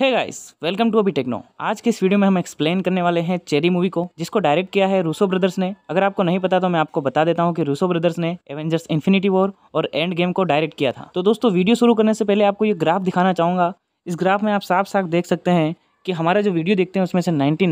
है guys welcome to Abhi techno आज के इस वीडियो में हम एक्सप्लेन करने वाले हैं चेरी मूवी को जिसको डायरेक्ट किया है रूसो ब्रदर्स ने अगर आपको नहीं पता तो मैं आपको बता देता हूँ कि रूसो ब्रदर्स ने एवेंजर्स इन्फिनिटी वॉर और एंड गेम को डायरेक्ट किया था तो दोस्तों वीडियो शुरू करने से पहले आपको ये ग्राफ दिखाना चाहूँगा इस ग्राफ में आप साफ साफ देख सकते हैं कि हमारा जो वीडियो देखते हैं उसमें से नाइन्टी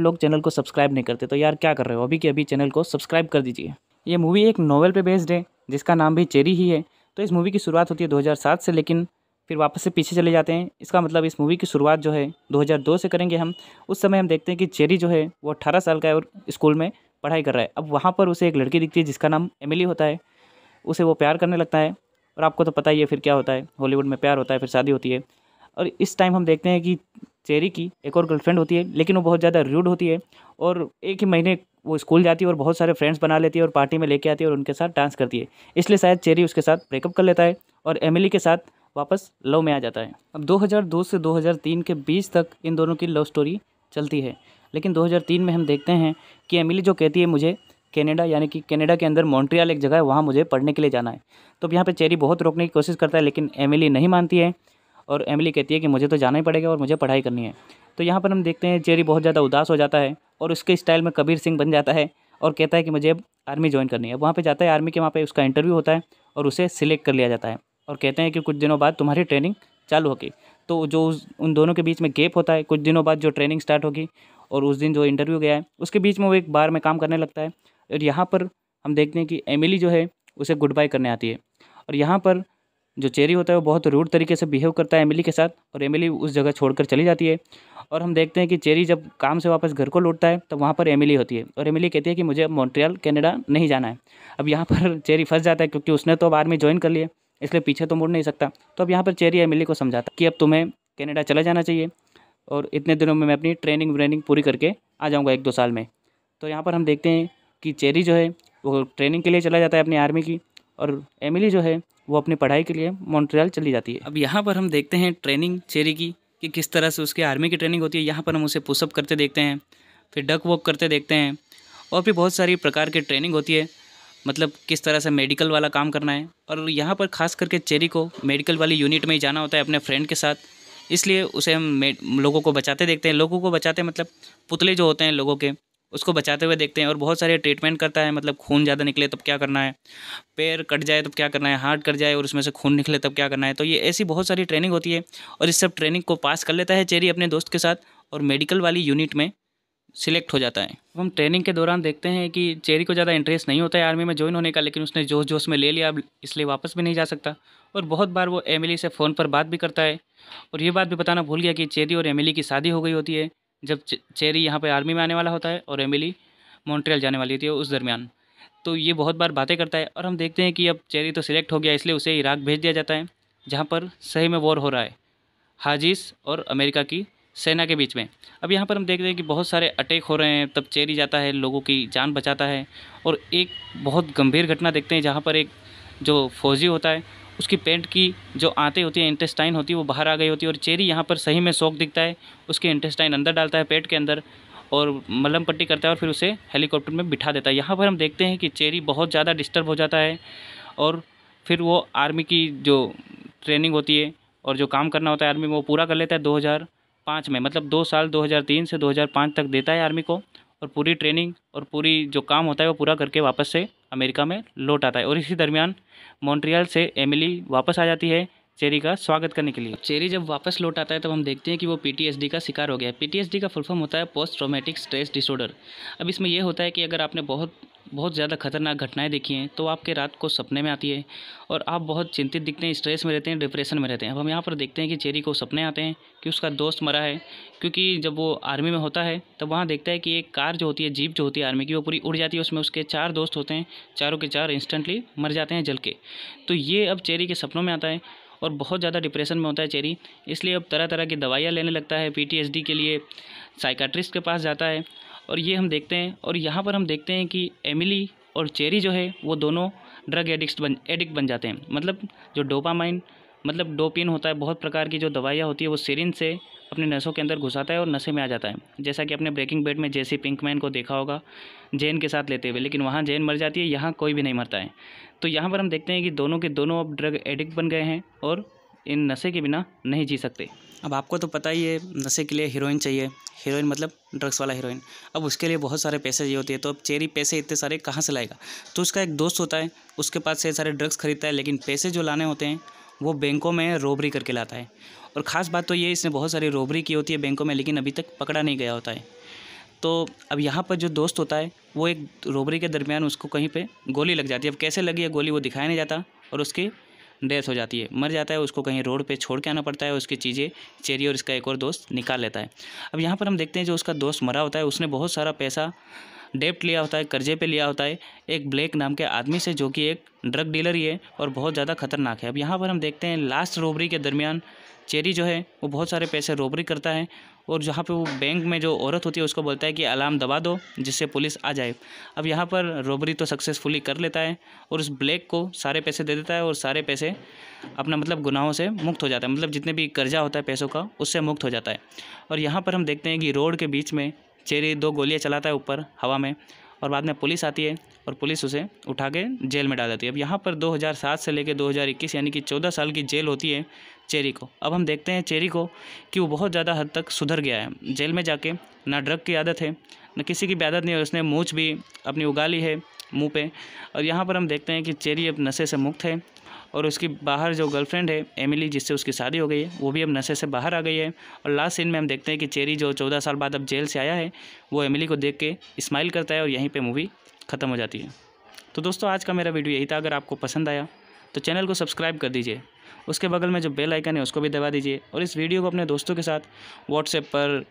लोग चैनल को सब्सक्राइब नहीं करते तो यार क्या कर रहे हो अभी के अभी चैनल को सब्सक्राइब कर दीजिए ये मूवी एक नॉवल पर बेस्ड है जिसका नाम भी चेरी ही है तो इस मूवी की शुरुआत होती है 2007 से लेकिन फिर वापस से पीछे चले जाते हैं इसका मतलब इस मूवी की शुरुआत जो है 2002 से करेंगे हम उस समय हम देखते हैं कि चेरी जो है वो अट्ठारह साल का है और स्कूल में पढ़ाई कर रहा है अब वहाँ पर उसे एक लड़की दिखती है जिसका नाम एमिली होता है उसे वो प्यार करने लगता है और आपको तो पता ही है फिर क्या होता है हॉलीवुड में प्यार होता है फिर शादी होती है और इस टाइम हम देखते हैं कि चेरी की एक और गर्लफ्रेंड होती है लेकिन वो बहुत ज़्यादा रूड होती है और एक ही महीने वो स्कूल जाती है और बहुत सारे फ्रेंड्स बना लेती है और पार्टी में लेके आती है और उनके साथ डांस करती है इसलिए शायद चेरी उसके साथ ब्रेकअप कर लेता है और एमिली के साथ वापस लव में आ जाता है अब 2002 से 2003 के बीच तक इन दोनों की लव स्टोरी चलती है लेकिन 2003 में हम देखते हैं कि एमिली जो कहती है मुझे कनाडा यानी कि कनाडा के अंदर मॉन्ट्रियल एक जगह है वहाँ मुझे पढ़ने के लिए जाना है तो अब यहाँ पर चेरी बहुत रोकने की कोशिश करता है लेकिन एमिली नहीं मानती है और एमिली कहती है कि मुझे तो जाना ही पड़ेगा और मुझे पढ़ाई करनी है तो यहाँ पर हम देखते हैं चेरी बहुत ज़्यादा उदास हो जाता है और उसके स्टाइल में कबीर सिंह बन जाता है और कहता है कि मुझे अब आर्मी ज्वाइन करनी है वहाँ पर जाता है आर्मी के वहाँ पर उसका इंटरव्यू होता है और उसे सिलेक्ट कर लिया जाता है और कहते हैं कि कुछ दिनों बाद तुम्हारी ट्रेनिंग चालू होगी तो जो उस उन दोनों के बीच में गैप होता है कुछ दिनों बाद जो ट्रेनिंग स्टार्ट होगी और उस दिन जो इंटरव्यू गया है उसके बीच में वो एक बार में काम करने लगता है और यहाँ पर हम देखते हैं कि एमिली जो है उसे गुड बाय करने आती है और यहाँ पर जो चेरी होता है वो बहुत रूड तरीके से बिहेव करता है एमिली के साथ और एमिली उस जगह छोड़कर चली जाती है और हम देखते हैं कि चेरी जब काम से वापस घर को लौटता है तो वहाँ पर एमिली होती है और एमिली कहती है कि मुझे अब मॉन्ट्रियल कैनेडा नहीं जाना है अब यहाँ पर चेरी फंस जाता है क्योंकि उसने तो अब आर्मी ज्वाइन कर लिया इसलिए पीछे तो मुड़ नहीं सकता तो अब यहाँ पर चेरी एमिली को समझाता कि अब तुम्हें कनाडा चला जाना चाहिए और इतने दिनों में मैं अपनी ट्रेनिंग व्रेनिंग पूरी करके आ जाऊँगा एक दो साल में तो यहाँ पर हम देखते हैं कि चेरी जो है वो ट्रेनिंग के लिए चला जाता है अपनी आर्मी की और एमिली जो है वो अपनी पढ़ाई के लिए मॉन्ट्रियल चली जाती है अब यहाँ पर हम देखते हैं ट्रेनिंग चेरी की कि किस तरह से उसके आर्मी की ट्रेनिंग होती है यहाँ पर हम उसे पुशअप करते देखते हैं फिर डक वॉक करते देखते हैं और भी बहुत सारी प्रकार की ट्रेनिंग होती है मतलब किस तरह से मेडिकल वाला काम करना है और यहाँ पर खास करके चेरी को मेडिकल वाली यूनिट में ही जाना होता है अपने फ्रेंड के साथ इसलिए उसे हम लोगों को बचाते देखते हैं लोगों को बचाते मतलब पुतले जो होते हैं लोगों के उसको बचाते हुए देखते हैं और बहुत सारे ट्रीटमेंट करता है मतलब खून ज़्यादा निकले तब क्या करना है पैर कट जाए तब क्या करना है हार्ट कट जाए और उसमें से खून निकले तब क्या करना है तो ये ऐसी बहुत सारी ट्रेनिंग होती है और इस सब ट्रेनिंग को पास कर लेता है चेरी अपने दोस्त के साथ और मेडिकल वाली यूनिट में सिलेक्ट हो जाता है हम ट्रेनिंग के दौरान देखते हैं कि चेरी को ज़्यादा इंटरेस्ट नहीं होता है आर्मी में ज्वाइन होने का लेकिन उसने जोश जोश में ले लिया अब इसलिए वापस भी नहीं जा सकता और बहुत बार वो एमिली से फ़ोन पर बात भी करता है और ये बात भी बताना भूल गया कि चेरी और एमिली की शादी हो गई होती है जब चेरी यहाँ पर आर्मी में आने वाला होता है और एमिली मॉन्ट्रियल जाने वाली होती है उस दरमियान तो ये बहुत बार बातें करता है और हम देखते हैं कि अब चेरी तो सिलेक्ट हो गया इसलिए उसे इराक भेज दिया जाता है जहाँ पर सही में वॉर हो रहा है हाजिस और अमेरिका की सेना के बीच में अब यहाँ पर हम देख रहे हैं कि बहुत सारे अटैक हो रहे हैं तब चेरी जाता है लोगों की जान बचाता है और एक बहुत गंभीर घटना देखते हैं जहाँ पर एक जो फौजी होता है उसकी पेंट की जो आते होती है इंटेस्टाइन होती है वो बाहर आ गई होती है और चेरी यहाँ पर सही में शौक दिखता है उसके इंटेस्टाइन अंदर डालता है पेट के अंदर और मलम पट्टी करता है और फिर उसे हेलीकॉप्टर में बिठा देता है यहाँ पर हम देखते हैं कि चेरी बहुत ज़्यादा डिस्टर्ब हो जाता है और फिर वो आर्मी की जो ट्रेनिंग होती है और जो काम करना होता है आर्मी में वो पूरा कर लेता है दो पाँच में मतलब दो साल 2003 से 2005 तक देता है आर्मी को और पूरी ट्रेनिंग और पूरी जो काम होता है वो पूरा करके वापस से अमेरिका में लौट आता है और इसी दरमियान मॉन्ट्रियल से एमिली वापस आ जाती है चेरी का स्वागत करने के लिए चेरी जब वापस लौट आता है तब हम देखते हैं कि वो पीटीएसडी का शिकार हो गया है पीटीएसडी का फुल फॉर्म होता है पोस्ट ट्रोमेटिक स्ट्रेस डिसऑर्डर अब इसमें यह होता है कि अगर आपने बहुत बहुत ज़्यादा खतरनाक घटनाएं देखी हैं तो आपके रात को सपने में आती है और आप बहुत चिंतित दिखते हैं स्ट्रेस में रहते हैं डिप्रेशन में रहते हैं अब हम यहाँ पर देखते हैं कि चेरी को सपने आते हैं कि उसका दोस्त मरा है क्योंकि जब वो आर्मी में होता है तब वहाँ देखता है कि एक कार जो होती है जीप जो होती है आर्मी की वो पूरी उड़ जाती है उसमें उसके चार दोस्त होते हैं चारों के चार इंस्टेंटली मर जाते हैं जल के तो ये अब चेरी के सपनों में आता है और बहुत ज़्यादा डिप्रेशन में होता है चेरी इसलिए अब तरह तरह की दवाइयाँ लेने लगता है पी के लिए साइकाट्रिस्ट के पास जाता है और ये हम देखते हैं और यहाँ पर हम देखते हैं कि एमिली और चेरी जो है वो दोनों ड्रग एडिक्ट बन एडिक्ट बन जाते हैं मतलब जो डोपामाइन मतलब डोपिन होता है बहुत प्रकार की जो दवाइयाँ होती है वो सिरिन से अपने नसों के अंदर घुसाता है और नशे में आ जाता है जैसा कि अपने ब्रेकिंग बेड में जैसे पिंकमैन को देखा होगा जैन के साथ लेते हुए लेकिन वहाँ जैन मर जाती है यहाँ कोई भी नहीं मरता है तो यहाँ पर हम देखते हैं कि दोनों के दोनों अब ड्रग एडिक्ट बन गए हैं और इन नशे के बिना नहीं जी सकते अब आपको तो पता ही है नशे के लिए हीरोइन चाहिए हीरोइन मतलब ड्रग्स वाला हीरोइन अब उसके लिए बहुत सारे पैसे चाहिए होते हैं तो अब चेरी पैसे इतने सारे कहाँ से लाएगा तो उसका एक दोस्त होता है उसके पास से सारे ड्रग्स खरीदता है लेकिन पैसे जो लाने होते हैं वो बैंकों में रोबरी करके लाता है और ख़ास बात तो ये इसने बहुत सारी रोबरी की होती है बैंकों में लेकिन अभी तक पकड़ा नहीं गया होता है तो अब यहाँ पर जो दोस्त होता है वो एक रोबरी के दरमियान उसको कहीं पर गोली लग जाती है अब कैसे लगी है गोली वो दिखाया नहीं जाता और उसकी डेथ हो जाती है मर जाता है उसको कहीं रोड पे छोड़ के आना पड़ता है उसकी चीज़ें चेरी और इसका एक और दोस्त निकाल लेता है अब यहाँ पर हम देखते हैं जो उसका दोस्त मरा होता है उसने बहुत सारा पैसा डेप्ट लिया होता है कर्जे पे लिया होता है एक ब्लैक नाम के आदमी से जो कि एक ड्रग डीलर ही है और बहुत ज़्यादा खतरनाक है अब यहाँ पर हम देखते हैं लास्ट रोबरी के दरमियान चेरी जो है वो बहुत सारे पैसे रोबरी करता है और जहाँ पे वो बैंक में जो औरत होती है उसको बोलता है कि अलार्म दबा दो जिससे पुलिस आ जाए अब यहाँ पर रोबरी तो सक्सेसफुली कर लेता है और उस ब्लैक को सारे पैसे दे देता है और सारे पैसे अपना मतलब गुनाहों से मुक्त हो जाता है मतलब जितने भी कर्जा होता है पैसों का उससे मुक्त हो जाता है और यहाँ पर हम देखते हैं कि रोड के बीच में चेरी दो गोलियाँ चलाता है ऊपर हवा में और बाद में पुलिस आती है और पुलिस उसे उठा के जेल में डाल देती है अब यहाँ पर 2007 से लेकर 2021 यानी कि 14 साल की जेल होती है चेरी को अब हम देखते हैं चेरी को कि वो बहुत ज़्यादा हद तक सुधर गया है जेल में जाके ना ड्रग की आदत है ना किसी की भी आदत नहीं है उसने मूछ भी अपनी उगा ली है मुँह पर और यहाँ पर हम देखते हैं कि चेरी अब नशे से मुक्त है और उसकी बाहर जो गर्लफ्रेंड है एमिली जिससे उसकी शादी हो गई है वो भी अब नशे से बाहर आ गई है और लास्ट सीन में हम देखते हैं कि चेरी जो चौदह साल बाद अब जेल से आया है वो एमिली को देख के स्माइल करता है और यहीं पर मूवी ख़त्म हो जाती है तो दोस्तों आज का मेरा वीडियो यही था अगर आपको पसंद आया तो चैनल को सब्सक्राइब कर दीजिए उसके बगल में जो बेल आइकन है उसको भी दबा दीजिए और इस वीडियो को अपने दोस्तों के साथ व्हाट्सएप पर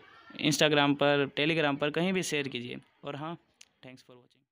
इंस्टाग्राम पर टेलीग्राम पर कहीं भी शेयर कीजिए और हाँ थैंक्स फॉर वॉचिंग